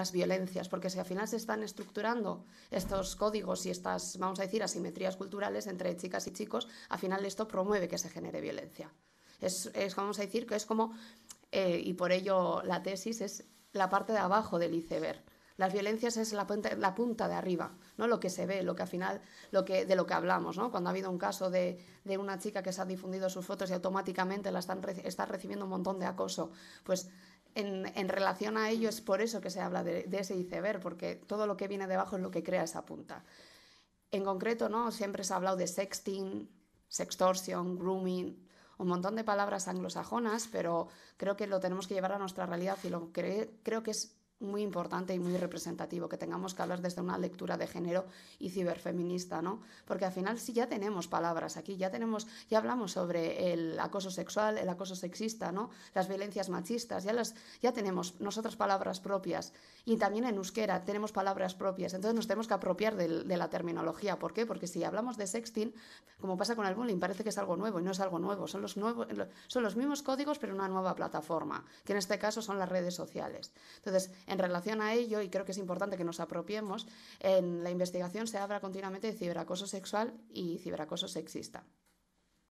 las violencias, porque si al final se están estructurando estos códigos y estas, vamos a decir, asimetrías culturales entre chicas y chicos, al final esto promueve que se genere violencia. Es, vamos a decir, que es como, eh, y por ello la tesis es la parte de abajo del iceberg. Las violencias es la punta, la punta de arriba, ¿no? lo que se ve, lo que al final, lo que, de lo que hablamos. ¿no? Cuando ha habido un caso de, una chica que se ha difundido sus fotos y automáticamente la están, está recibiendo un montón de acoso, pues en, relación a ello es por eso que se habla de, ese iceberg, porque todo lo que viene debajo es lo que crea esa punta. En concreto, ¿no? Siempre se ha hablado de sexting, sextorsion, grooming, un montón de palabras anglosajonas, pero creo que lo tenemos que llevar a nuestra realidad y lo creo que es muy importante y muy representativo que tengamos que hablar desde una lectura de género y ciberfeminista, ¿no? Porque al final sí ya tenemos palabras aquí, ya tenemos, ya hablamos sobre el acoso sexual, el acoso sexista, ¿no? Las violencias machistas, ya las, ya tenemos nosotras palabras propias y también en euskera tenemos palabras propias, entonces nos tenemos que apropiar de, de la terminología, ¿por qué? Porque si hablamos de sexting, como pasa con el bullying, parece que es algo nuevo y no es algo nuevo, son los nuevos, son los mismos códigos pero una nueva plataforma, que en este caso son las redes sociales. Entonces en relación a ello, y creo que es importante que nos apropiemos, en la investigación se habla continuamente de ciberacoso sexual y ciberacoso sexista.